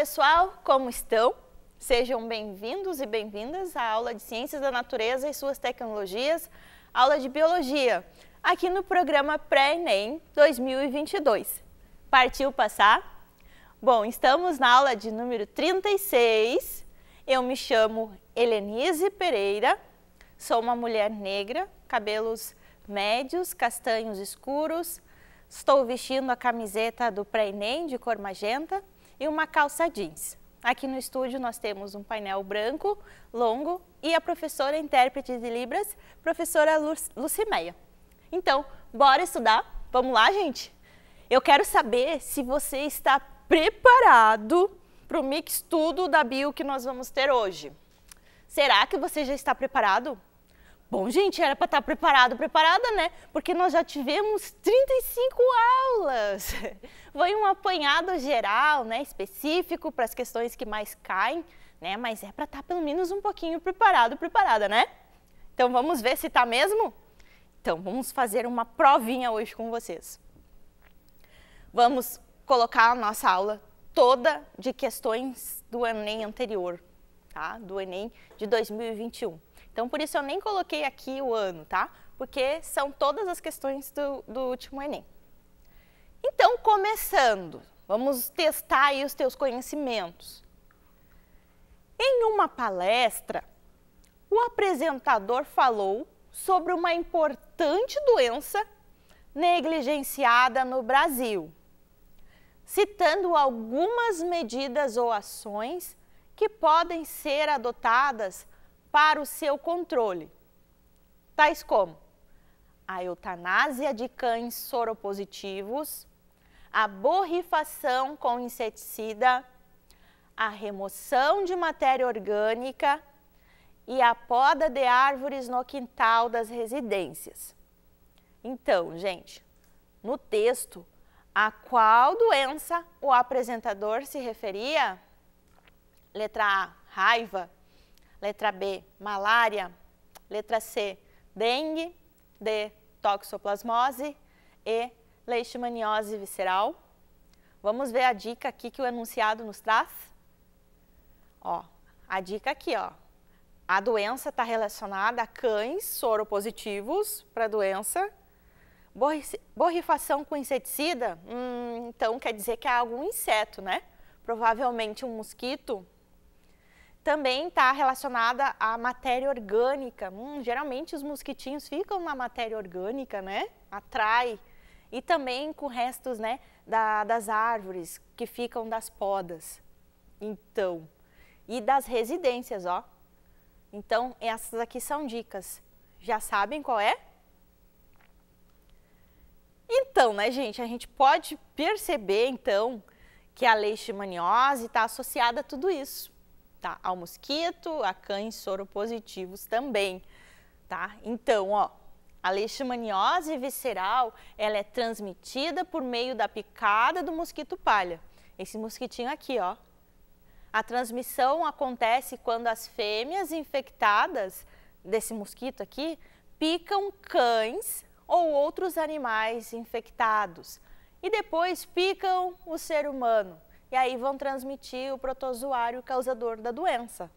pessoal, como estão? Sejam bem-vindos e bem-vindas à aula de Ciências da Natureza e suas tecnologias, aula de Biologia, aqui no programa Pré-ENEM 2022. Partiu passar? Bom, estamos na aula de número 36. Eu me chamo Helenise Pereira, sou uma mulher negra, cabelos médios, castanhos escuros, estou vestindo a camiseta do Pré-ENEM de cor magenta e uma calça jeans. Aqui no estúdio nós temos um painel branco, longo e a professora intérprete de Libras, professora Lucimeia. Então, bora estudar? Vamos lá, gente? Eu quero saber se você está preparado para o mix tudo da bio que nós vamos ter hoje. Será que você já está preparado? Bom, gente, era para estar tá preparado, preparada, né? Porque nós já tivemos 35 aulas. Foi um apanhado geral, né? Específico para as questões que mais caem, né? Mas é para estar tá pelo menos um pouquinho preparado, preparada, né? Então vamos ver se tá mesmo? Então vamos fazer uma provinha hoje com vocês. Vamos colocar a nossa aula toda de questões do Enem anterior, tá? Do Enem de 2021. Então, por isso eu nem coloquei aqui o ano, tá? Porque são todas as questões do, do último Enem. Então, começando, vamos testar aí os teus conhecimentos. Em uma palestra, o apresentador falou sobre uma importante doença negligenciada no Brasil, citando algumas medidas ou ações que podem ser adotadas para o seu controle, tais como a eutanásia de cães soropositivos, a borrifação com inseticida, a remoção de matéria orgânica e a poda de árvores no quintal das residências. Então, gente, no texto, a qual doença o apresentador se referia? Letra A, raiva. Letra B, malária. Letra C, dengue. D, toxoplasmose. E, leishmaniose visceral. Vamos ver a dica aqui que o enunciado nos traz? Ó, a dica aqui, ó. A doença está relacionada a cães soropositivos para a doença. Borrifação com inseticida, hum, então quer dizer que é algum inseto, né? Provavelmente um mosquito também está relacionada à matéria orgânica. Hum, geralmente os mosquitinhos ficam na matéria orgânica, né? Atrai. E também com restos né, da, das árvores que ficam das podas. Então, e das residências, ó. Então, essas aqui são dicas. Já sabem qual é? Então, né, gente, a gente pode perceber, então, que a leishmaniose está associada a tudo isso tá? Ao mosquito, a cães soropositivos também, tá? Então, ó, a leishmaniose visceral, ela é transmitida por meio da picada do mosquito palha. Esse mosquitinho aqui, ó. A transmissão acontece quando as fêmeas infectadas desse mosquito aqui picam cães ou outros animais infectados e depois picam o ser humano e aí vão transmitir o protozoário causador da doença,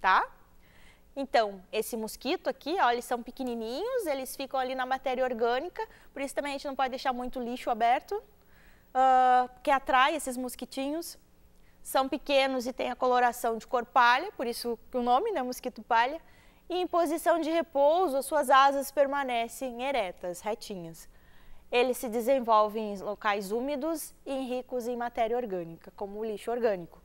tá? Então, esse mosquito aqui, ó, eles são pequenininhos, eles ficam ali na matéria orgânica, por isso também a gente não pode deixar muito lixo aberto, uh, que atrai esses mosquitinhos. São pequenos e têm a coloração de cor palha, por isso o nome, né, mosquito palha. E em posição de repouso, as suas asas permanecem eretas, retinhas. Ele se desenvolve em locais úmidos e ricos em matéria orgânica, como o lixo orgânico.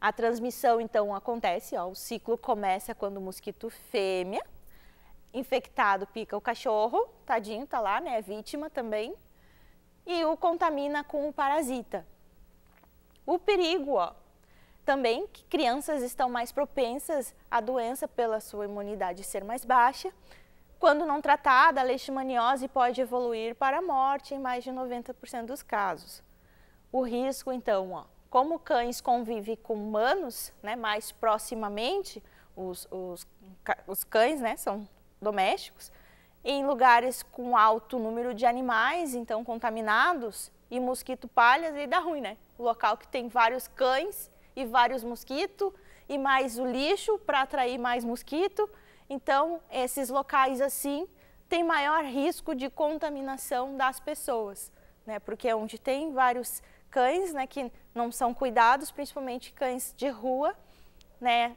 A transmissão então acontece, ó, o ciclo começa quando o mosquito fêmea infectado pica o cachorro, tadinho, tá lá, né, vítima também, e o contamina com o parasita. O perigo, ó, também que crianças estão mais propensas à doença pela sua imunidade ser mais baixa, quando não tratada, a leishmaniose pode evoluir para a morte em mais de 90% dos casos. O risco, então, ó, como cães convivem com humanos né, mais proximamente, os, os, os cães né, são domésticos, em lugares com alto número de animais, então contaminados, e mosquito palhas, aí dá ruim, né? O local que tem vários cães e vários mosquitos, e mais o lixo para atrair mais mosquito, então, esses locais assim têm maior risco de contaminação das pessoas, né? Porque é onde tem vários cães, né, que não são cuidados, principalmente cães de rua, né,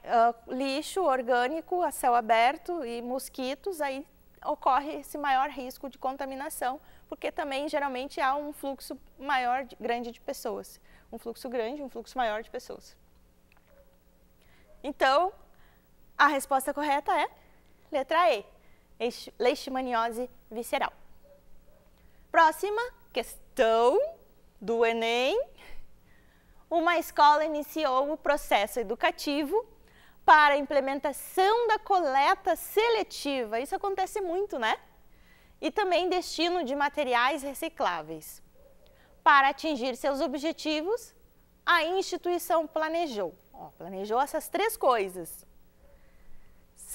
uh, lixo orgânico a céu aberto e mosquitos, aí ocorre esse maior risco de contaminação, porque também geralmente há um fluxo maior, de, grande de pessoas. Um fluxo grande, um fluxo maior de pessoas. Então, a resposta correta é Letra E, leishmaniose visceral. Próxima questão do Enem. Uma escola iniciou o processo educativo para a implementação da coleta seletiva. Isso acontece muito, né? E também destino de materiais recicláveis. Para atingir seus objetivos, a instituição planejou. Ó, planejou essas três coisas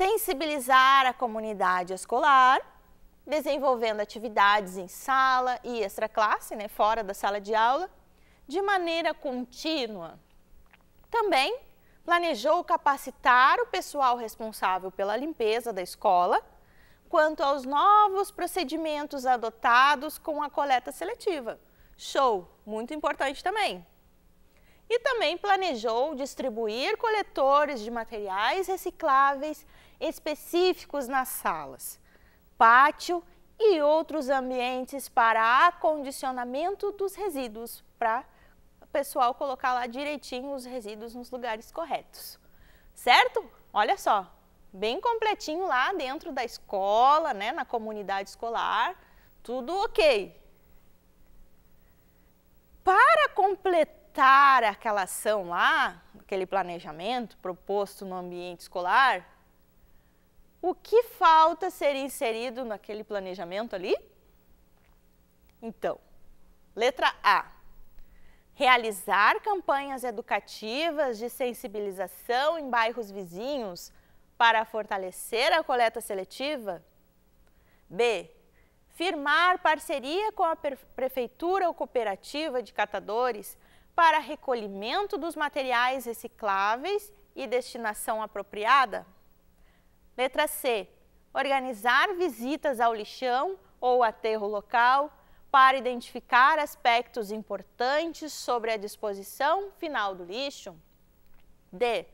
sensibilizar a comunidade escolar, desenvolvendo atividades em sala e extra né, fora da sala de aula, de maneira contínua. Também planejou capacitar o pessoal responsável pela limpeza da escola quanto aos novos procedimentos adotados com a coleta seletiva. Show, muito importante também e também planejou distribuir coletores de materiais recicláveis específicos nas salas, pátio e outros ambientes para acondicionamento dos resíduos, para o pessoal colocar lá direitinho os resíduos nos lugares corretos. Certo? Olha só, bem completinho lá dentro da escola, né, na comunidade escolar, tudo ok. Para completar executar aquela ação lá, aquele planejamento proposto no ambiente escolar, o que falta ser inserido naquele planejamento ali? Então, letra A. Realizar campanhas educativas de sensibilização em bairros vizinhos para fortalecer a coleta seletiva? B. Firmar parceria com a prefeitura ou cooperativa de catadores para recolhimento dos materiais recicláveis e destinação apropriada? Letra C. Organizar visitas ao lixão ou aterro local para identificar aspectos importantes sobre a disposição final do lixo. D.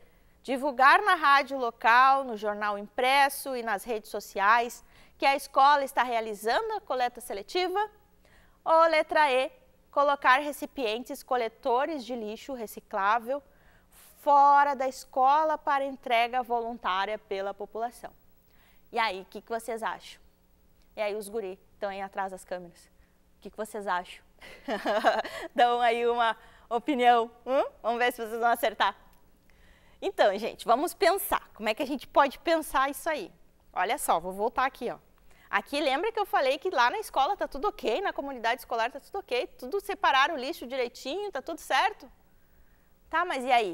Divulgar na rádio local, no jornal impresso e nas redes sociais que a escola está realizando a coleta seletiva. Ou letra E colocar recipientes coletores de lixo reciclável fora da escola para entrega voluntária pela população. E aí, o que, que vocês acham? E aí os guri estão aí atrás das câmeras. O que, que vocês acham? Dão aí uma opinião. Hum? Vamos ver se vocês vão acertar. Então, gente, vamos pensar. Como é que a gente pode pensar isso aí? Olha só, vou voltar aqui, ó. Aqui lembra que eu falei que lá na escola tá tudo ok, na comunidade escolar tá tudo ok, tudo separaram o lixo direitinho, tá tudo certo. Tá, mas e aí?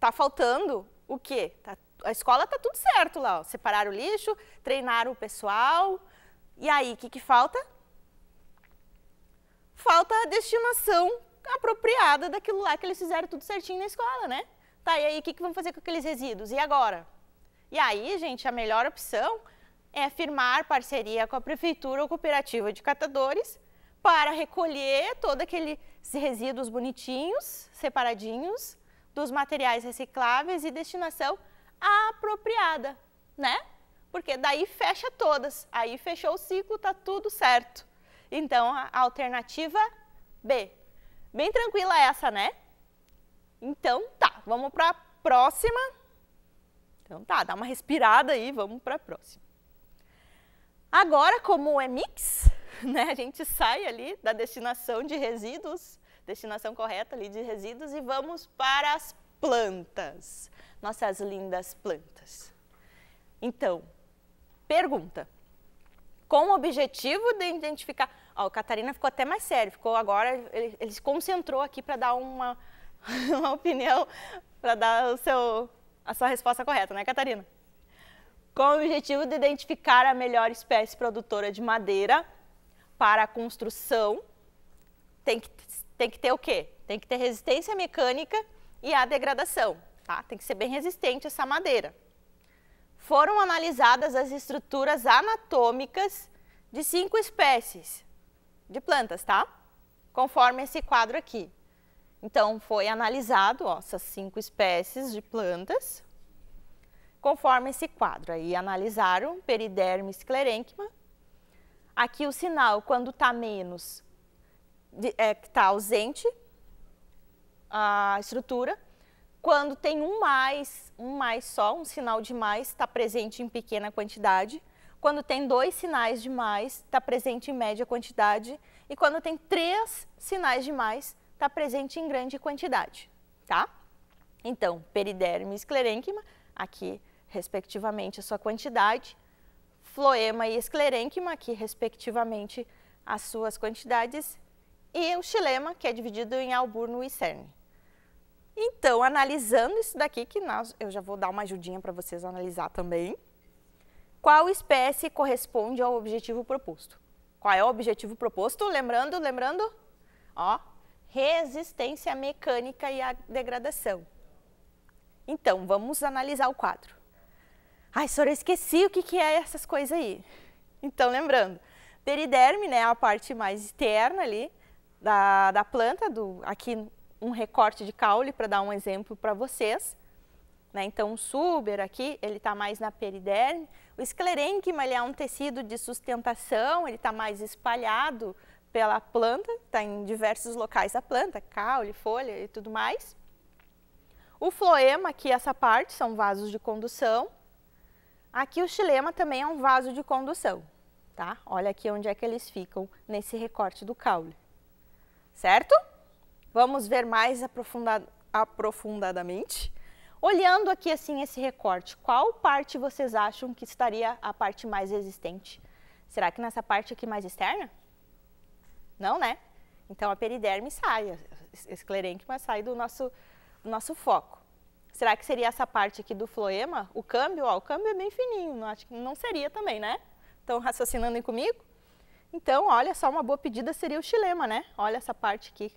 Tá faltando o quê? Tá, a escola tá tudo certo lá, ó. separaram o lixo, treinaram o pessoal. E aí, o que, que falta? Falta a destinação apropriada daquilo lá que eles fizeram tudo certinho na escola, né? Tá, e aí o que, que vão fazer com aqueles resíduos? E agora? E aí, gente, a melhor opção é firmar parceria com a Prefeitura ou Cooperativa de Catadores para recolher todos aqueles resíduos bonitinhos, separadinhos, dos materiais recicláveis e destinação apropriada, né? Porque daí fecha todas, aí fechou o ciclo, tá tudo certo. Então, a alternativa B. Bem tranquila essa, né? Então, tá, vamos para a próxima. Então tá, dá uma respirada aí, vamos para a próxima. Agora, como é mix, né, a gente sai ali da destinação de resíduos, destinação correta ali de resíduos e vamos para as plantas, nossas lindas plantas. Então, pergunta, com o objetivo de identificar... Ó, o Catarina ficou até mais sério, ficou agora, ele, ele se concentrou aqui para dar uma, uma opinião, para dar o seu, a sua resposta correta, né, Catarina? com o objetivo de identificar a melhor espécie produtora de madeira para a construção. Tem que, tem que ter o quê? Tem que ter resistência mecânica e a degradação. Tá? Tem que ser bem resistente essa madeira. Foram analisadas as estruturas anatômicas de cinco espécies de plantas, tá? Conforme esse quadro aqui. Então, foi analisado ó, essas cinco espécies de plantas conforme esse quadro. Aí analisaram periderme esclerenquima. Aqui o sinal, quando está menos, é que está ausente a estrutura. Quando tem um mais, um mais só, um sinal de mais, está presente em pequena quantidade. Quando tem dois sinais de mais, está presente em média quantidade. E quando tem três sinais de mais, está presente em grande quantidade, tá? Então, periderme esclerênquima, aqui respectivamente, a sua quantidade, floema e esclerênquima, que, respectivamente, as suas quantidades, e o xilema, que é dividido em alburno e cerne. Então, analisando isso daqui, que nós, eu já vou dar uma ajudinha para vocês analisar também, qual espécie corresponde ao objetivo proposto? Qual é o objetivo proposto? Lembrando, lembrando, ó, resistência mecânica e a degradação. Então, vamos analisar o quadro. Ai, senhora, eu esqueci o que, que é essas coisas aí. Então, lembrando, periderme, né, a parte mais externa ali da, da planta, do, aqui um recorte de caule para dar um exemplo para vocês. Né? Então, o suber aqui, ele está mais na periderme. O esclerênquima, ele é um tecido de sustentação, ele está mais espalhado pela planta, está em diversos locais da planta, caule, folha e tudo mais. O floema, aqui essa parte, são vasos de condução. Aqui o xilema também é um vaso de condução, tá? Olha aqui onde é que eles ficam nesse recorte do caule, certo? Vamos ver mais aprofunda aprofundadamente. Olhando aqui assim esse recorte, qual parte vocês acham que estaria a parte mais resistente? Será que nessa parte aqui mais externa? Não, né? Então a periderme sai, a esclerênquima sai do nosso, do nosso foco. Será que seria essa parte aqui do floema? O câmbio, ó, o câmbio é bem fininho, não, acho que não seria também, né? Estão raciocinando aí comigo? Então, olha só, uma boa pedida seria o xilema, né? Olha essa parte aqui,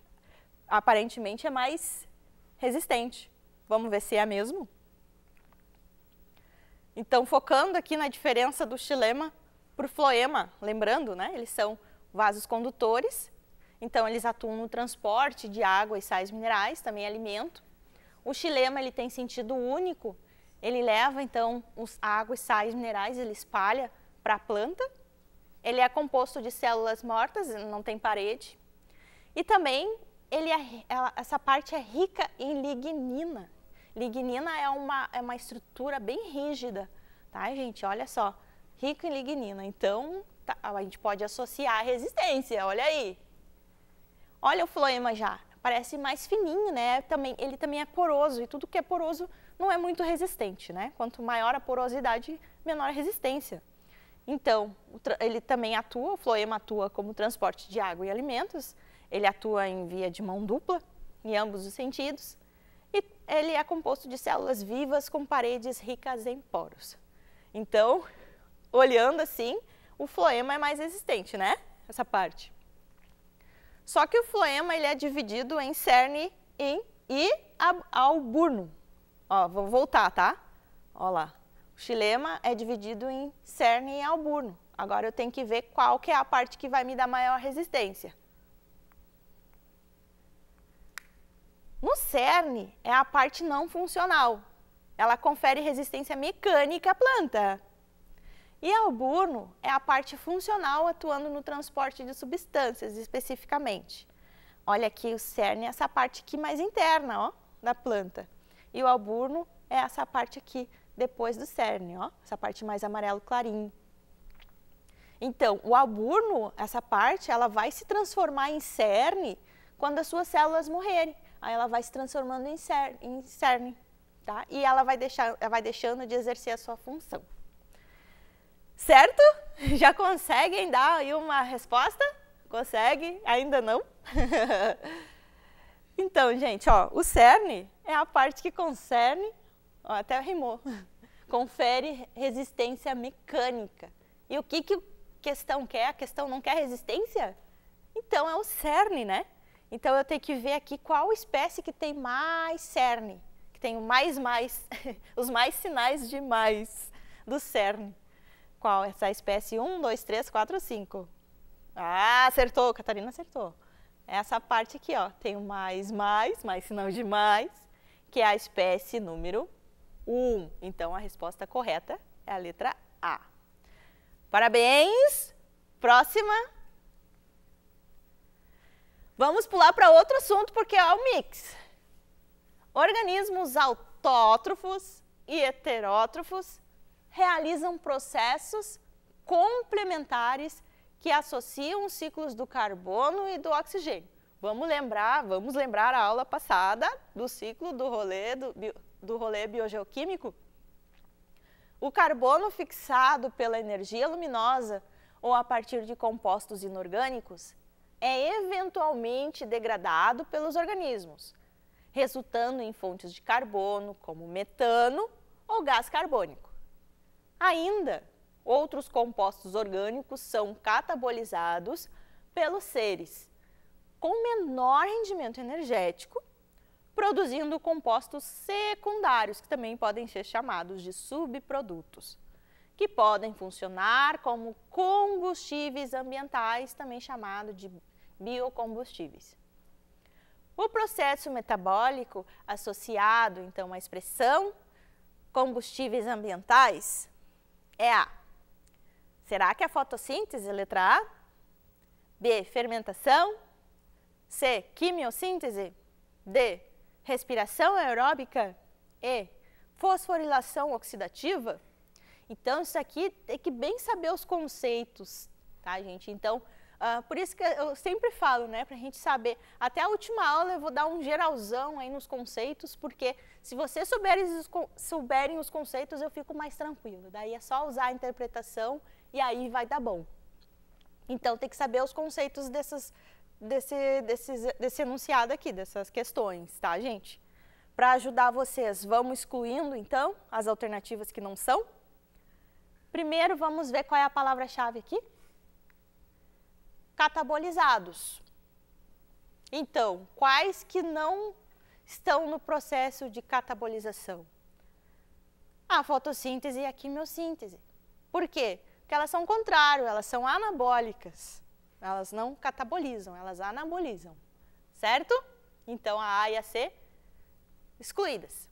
aparentemente é mais resistente. Vamos ver se é mesmo? Então, focando aqui na diferença do xilema para o floema, lembrando, né? Eles são vasos condutores, então eles atuam no transporte de água e sais minerais, também alimento. O xilema ele tem sentido único, ele leva então os, água e sais minerais, ele espalha para a planta. Ele é composto de células mortas, não tem parede. E também ele é, ela, é, essa parte é rica em lignina. Lignina é uma, é uma estrutura bem rígida, tá, gente? Olha só, rica em lignina. Então, tá, a gente pode associar a resistência, olha aí. Olha o floema já parece mais fininho, né? Também, ele também é poroso e tudo que é poroso não é muito resistente, né? Quanto maior a porosidade, menor a resistência. Então, ele também atua, o floema atua como transporte de água e alimentos, ele atua em via de mão dupla, em ambos os sentidos, e ele é composto de células vivas com paredes ricas em poros. Então, olhando assim, o floema é mais resistente, né? Essa parte. Só que o floema ele é dividido em cerne e alburno. Ó, voltar, tá? Ó lá. O xilema é dividido em cerne e alburno. Agora eu tenho que ver qual que é a parte que vai me dar maior resistência. No cerne é a parte não funcional. Ela confere resistência mecânica à planta. E alburno é a parte funcional atuando no transporte de substâncias, especificamente. Olha aqui o cerne é essa parte aqui mais interna, ó, da planta. E o alburno é essa parte aqui depois do cerne, ó, essa parte mais amarelo clarinho. Então, o alburno, essa parte, ela vai se transformar em cerne quando as suas células morrerem. Aí ela vai se transformando em cerne, em cerne tá? E ela vai, deixar, ela vai deixando de exercer a sua função. Certo? Já conseguem dar aí uma resposta? Consegue? Ainda não? então, gente, ó, o cerne é a parte que concerne, ó, até rimou, confere resistência mecânica. E o que que a questão quer? A questão não quer resistência? Então é o cerne, né? Então eu tenho que ver aqui qual espécie que tem mais cerne, que tem mais mais, os mais sinais de mais do cerne qual? Essa espécie 1, 2, 3, 4, 5. Ah, acertou, Catarina acertou. Essa parte aqui, ó, tem o mais, mais, mais sinal de mais, que é a espécie número 1. Então, a resposta correta é a letra A. Parabéns! Próxima. Vamos pular para outro assunto, porque é o mix. Organismos autótrofos e heterótrofos realizam processos complementares que associam os ciclos do carbono e do oxigênio. Vamos lembrar, vamos lembrar a aula passada do ciclo do rolê, do, do rolê biogeoquímico? O carbono fixado pela energia luminosa ou a partir de compostos inorgânicos é eventualmente degradado pelos organismos, resultando em fontes de carbono como metano ou gás carbônico. Ainda, outros compostos orgânicos são catabolizados pelos seres com menor rendimento energético, produzindo compostos secundários, que também podem ser chamados de subprodutos, que podem funcionar como combustíveis ambientais, também chamado de biocombustíveis. O processo metabólico associado, então, à expressão combustíveis ambientais é A. Será que é fotossíntese, letra A? B, fermentação. C, quimiossíntese. D, respiração aeróbica. E, fosforilação oxidativa. Então, isso aqui tem que bem saber os conceitos, tá, gente? Então, Uh, por isso que eu sempre falo, né, para a gente saber. Até a última aula eu vou dar um geralzão aí nos conceitos, porque se vocês souberem os, souberem os conceitos eu fico mais tranquilo. Daí é só usar a interpretação e aí vai dar bom. Então tem que saber os conceitos dessas, desse, desse enunciado aqui, dessas questões, tá, gente? Para ajudar vocês, vamos excluindo então as alternativas que não são. Primeiro vamos ver qual é a palavra-chave aqui catabolizados. Então, quais que não estão no processo de catabolização? A fotossíntese e a quimiossíntese. Por quê? Porque elas são contrárias. contrário, elas são anabólicas. Elas não catabolizam, elas anabolizam. Certo? Então a A e a C excluídas.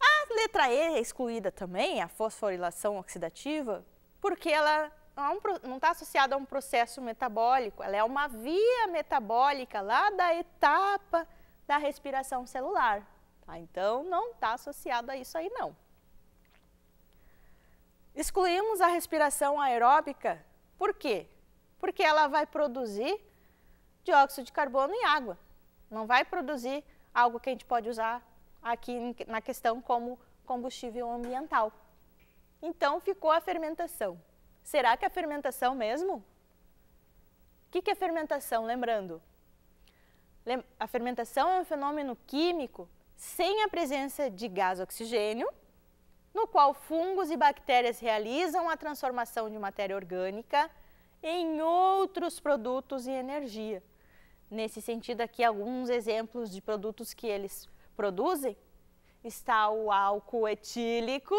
A letra E é excluída também, a fosforilação oxidativa, porque ela não está associada a um processo metabólico, ela é uma via metabólica lá da etapa da respiração celular. Tá? Então, não está associada a isso aí, não. Excluímos a respiração aeróbica, por quê? Porque ela vai produzir dióxido de carbono e água. Não vai produzir algo que a gente pode usar aqui na questão como combustível ambiental. Então, ficou a fermentação. Será que é fermentação mesmo? O que, que é fermentação? Lembrando, a fermentação é um fenômeno químico sem a presença de gás oxigênio, no qual fungos e bactérias realizam a transformação de matéria orgânica em outros produtos e energia. Nesse sentido, aqui alguns exemplos de produtos que eles produzem está o álcool etílico,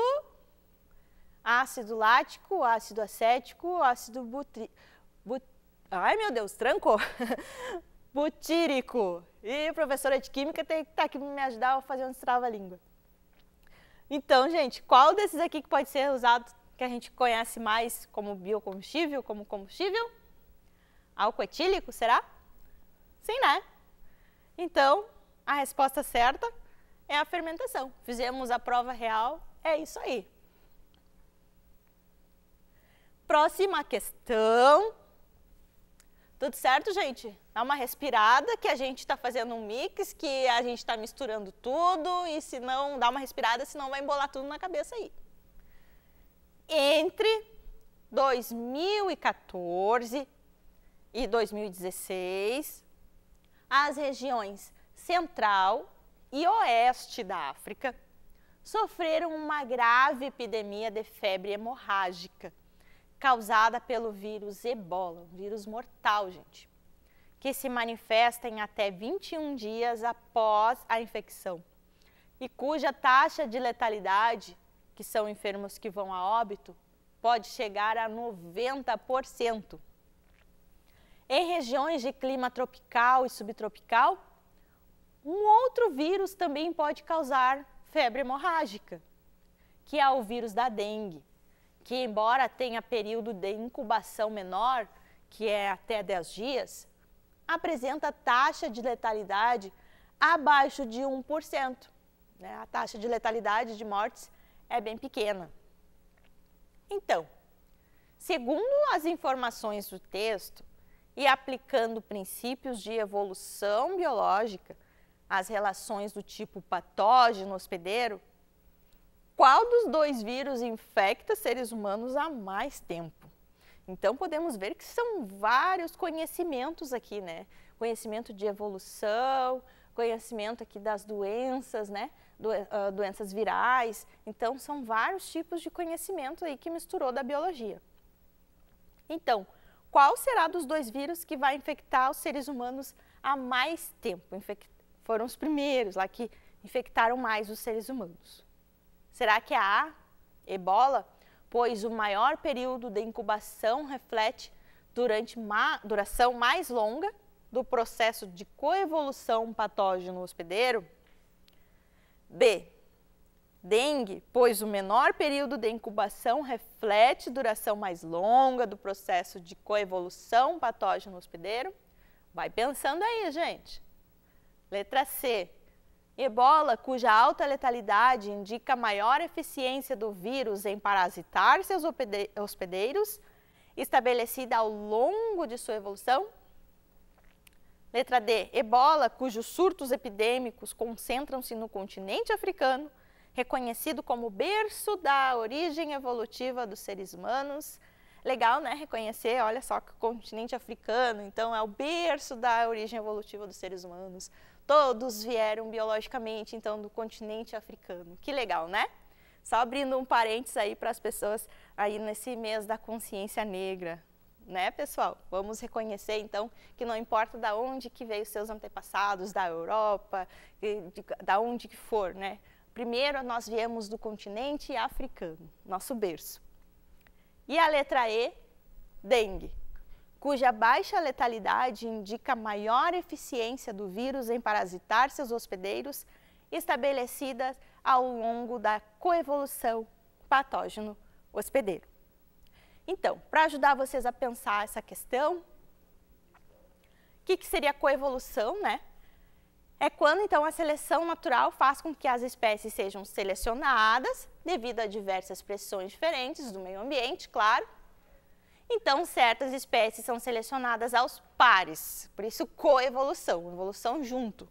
ácido lático, ácido acético, ácido butri... But... Ai, meu Deus, trancou! Butírico. E a professora de Química tem que estar tá aqui para me ajudar a fazer um destrava-língua. Então, gente, qual desses aqui que pode ser usado, que a gente conhece mais como biocombustível, como combustível? Álcool etílico, será? Sim, né? Então, a resposta certa é a fermentação. Fizemos a prova real, é isso aí. Próxima questão. Tudo certo, gente? Dá uma respirada, que a gente está fazendo um mix, que a gente está misturando tudo, e se não, dá uma respirada, senão vai embolar tudo na cabeça aí. Entre 2014 e 2016, as regiões central e oeste da África sofreram uma grave epidemia de febre hemorrágica causada pelo vírus ebola, um vírus mortal, gente, que se manifesta em até 21 dias após a infecção e cuja taxa de letalidade, que são enfermos que vão a óbito, pode chegar a 90%. Em regiões de clima tropical e subtropical, um outro vírus também pode causar febre hemorrágica, que é o vírus da dengue que embora tenha período de incubação menor, que é até 10 dias, apresenta taxa de letalidade abaixo de 1%. Né? A taxa de letalidade de mortes é bem pequena. Então, segundo as informações do texto e aplicando princípios de evolução biológica às relações do tipo patógeno hospedeiro, qual dos dois vírus infecta seres humanos há mais tempo. Então podemos ver que são vários conhecimentos aqui, né? Conhecimento de evolução, conhecimento aqui das doenças, né? Do, uh, doenças virais. Então são vários tipos de conhecimento aí que misturou da biologia. Então, qual será dos dois vírus que vai infectar os seres humanos há mais tempo? Foram os primeiros lá que infectaram mais os seres humanos. Será que é a A, ebola? Pois o maior período de incubação reflete durante uma duração mais longa do processo de coevolução patógeno hospedeiro? B. Dengue, pois o menor período de incubação reflete duração mais longa do processo de coevolução patógeno hospedeiro? Vai pensando aí, gente. Letra C. Ebola, cuja alta letalidade indica maior eficiência do vírus em parasitar seus hospedeiros, estabelecida ao longo de sua evolução? Letra D. Ebola, cujos surtos epidêmicos concentram-se no continente africano, reconhecido como berço da origem evolutiva dos seres humanos. Legal, né? Reconhecer, olha só, que o continente africano, então, é o berço da origem evolutiva dos seres humanos. Todos vieram biologicamente, então, do continente africano. Que legal, né? Só abrindo um parênteses aí para as pessoas aí nesse mês da consciência negra, né, pessoal? Vamos reconhecer então que não importa da onde que veio seus antepassados, da Europa, de, da onde que for, né? Primeiro nós viemos do continente africano, nosso berço. E a letra E, dengue cuja baixa letalidade indica maior eficiência do vírus em parasitar seus hospedeiros, estabelecidas ao longo da coevolução patógeno hospedeiro. Então, para ajudar vocês a pensar essa questão, o que, que seria coevolução, né? É quando, então, a seleção natural faz com que as espécies sejam selecionadas devido a diversas pressões diferentes do meio ambiente, claro, então, certas espécies são selecionadas aos pares, por isso coevolução, evolução junto.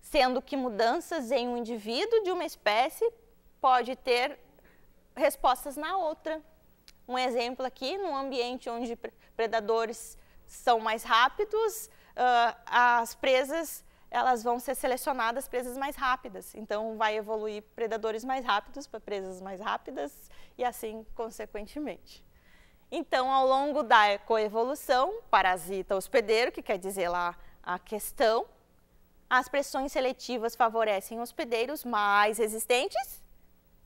Sendo que mudanças em um indivíduo de uma espécie pode ter respostas na outra. Um exemplo aqui, num ambiente onde predadores são mais rápidos, uh, as presas elas vão ser selecionadas presas mais rápidas. Então, vai evoluir predadores mais rápidos para presas mais rápidas e assim consequentemente. Então, ao longo da coevolução, parasita hospedeiro, que quer dizer lá a questão, as pressões seletivas favorecem hospedeiros mais resistentes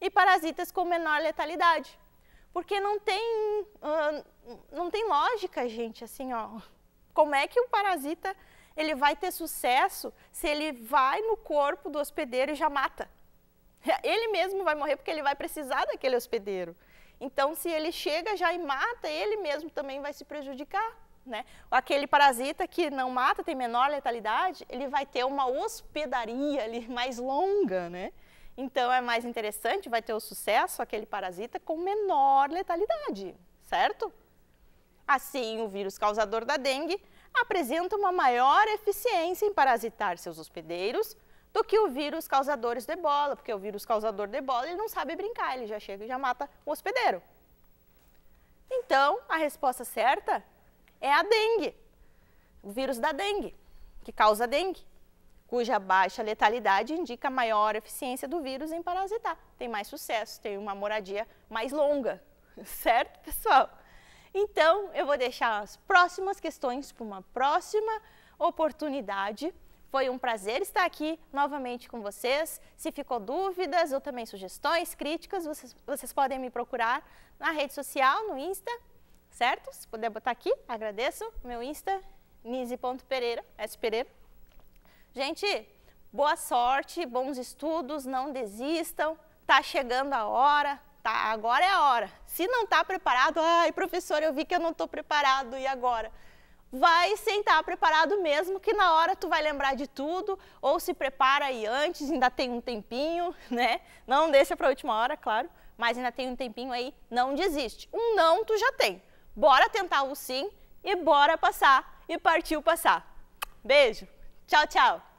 e parasitas com menor letalidade. Porque não tem, uh, não tem lógica, gente, assim, ó. Como é que um parasita ele vai ter sucesso se ele vai no corpo do hospedeiro e já mata? Ele mesmo vai morrer porque ele vai precisar daquele hospedeiro. Então, se ele chega já e mata, ele mesmo também vai se prejudicar. Né? Aquele parasita que não mata, tem menor letalidade, ele vai ter uma hospedaria ali mais longa, né? Então é mais interessante, vai ter o sucesso aquele parasita com menor letalidade, certo? Assim, o vírus causador da dengue apresenta uma maior eficiência em parasitar seus hospedeiros, do que o vírus causadores de ebola, porque o vírus causador de ebola ele não sabe brincar, ele já chega e já mata o hospedeiro. Então, a resposta certa é a dengue, o vírus da dengue, que causa dengue, cuja baixa letalidade indica maior eficiência do vírus em parasitar. Tem mais sucesso, tem uma moradia mais longa, certo, pessoal? Então, eu vou deixar as próximas questões para uma próxima oportunidade. Foi um prazer estar aqui novamente com vocês. Se ficou dúvidas ou também sugestões, críticas, vocês, vocês podem me procurar na rede social, no Insta, certo? Se puder botar aqui, agradeço. Meu Insta, nise.pereira, S. Pereira. Gente, boa sorte, bons estudos, não desistam. Tá chegando a hora, tá? Agora é a hora. Se não tá preparado, ai, professor, eu vi que eu não tô preparado, e agora? vai sentar preparado mesmo, que na hora tu vai lembrar de tudo, ou se prepara aí antes, ainda tem um tempinho, né? Não deixa para a última hora, claro, mas ainda tem um tempinho aí, não desiste. Um não tu já tem. Bora tentar um sim e bora passar e partiu passar. Beijo. Tchau, tchau.